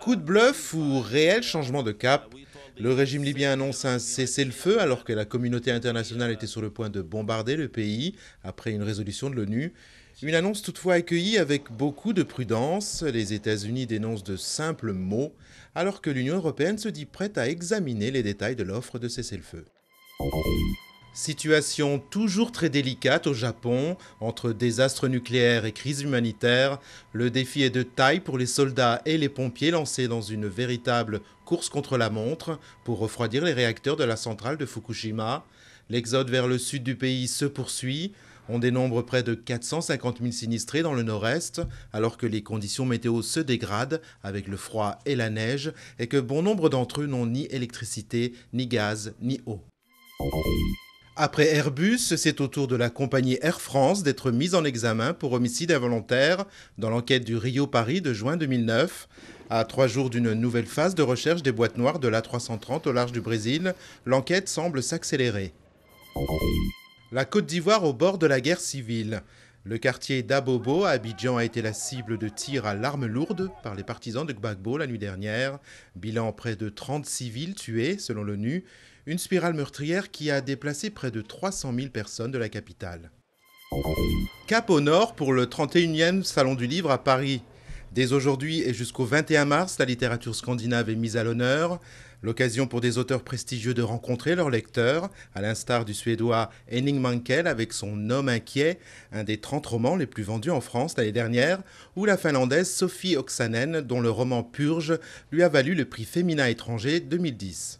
Coup de bluff ou réel changement de cap le régime libyen annonce un cessez-le-feu alors que la communauté internationale était sur le point de bombarder le pays après une résolution de l'ONU. Une annonce toutefois accueillie avec beaucoup de prudence. Les États-Unis dénoncent de simples mots alors que l'Union européenne se dit prête à examiner les détails de l'offre de cessez-le-feu. Situation toujours très délicate au Japon, entre désastre nucléaire et crise humanitaire, le défi est de taille pour les soldats et les pompiers lancés dans une véritable course contre la montre pour refroidir les réacteurs de la centrale de Fukushima. L'exode vers le sud du pays se poursuit. On dénombre près de 450 000 sinistrés dans le nord-est, alors que les conditions météo se dégradent avec le froid et la neige, et que bon nombre d'entre eux n'ont ni électricité, ni gaz, ni eau. Après Airbus, c'est au tour de la compagnie Air France d'être mise en examen pour homicide involontaire dans l'enquête du Rio-Paris de juin 2009. À trois jours d'une nouvelle phase de recherche des boîtes noires de l'A330 au large du Brésil, l'enquête semble s'accélérer. La Côte d'Ivoire au bord de la guerre civile. Le quartier d'Abobo à Abidjan a été la cible de tirs à l'arme lourde par les partisans de Gbagbo la nuit dernière. Bilan près de 30 civils tués selon l'ONU, une spirale meurtrière qui a déplacé près de 300 000 personnes de la capitale. Cap au Nord pour le 31e Salon du Livre à Paris. Dès aujourd'hui et jusqu'au 21 mars, la littérature scandinave est mise à l'honneur. L'occasion pour des auteurs prestigieux de rencontrer leurs lecteurs, à l'instar du Suédois Henning Mankell avec son Homme inquiet, un des 30 romans les plus vendus en France l'année dernière, ou la Finlandaise Sophie Oksanen, dont le roman Purge lui a valu le prix Féminin étranger 2010.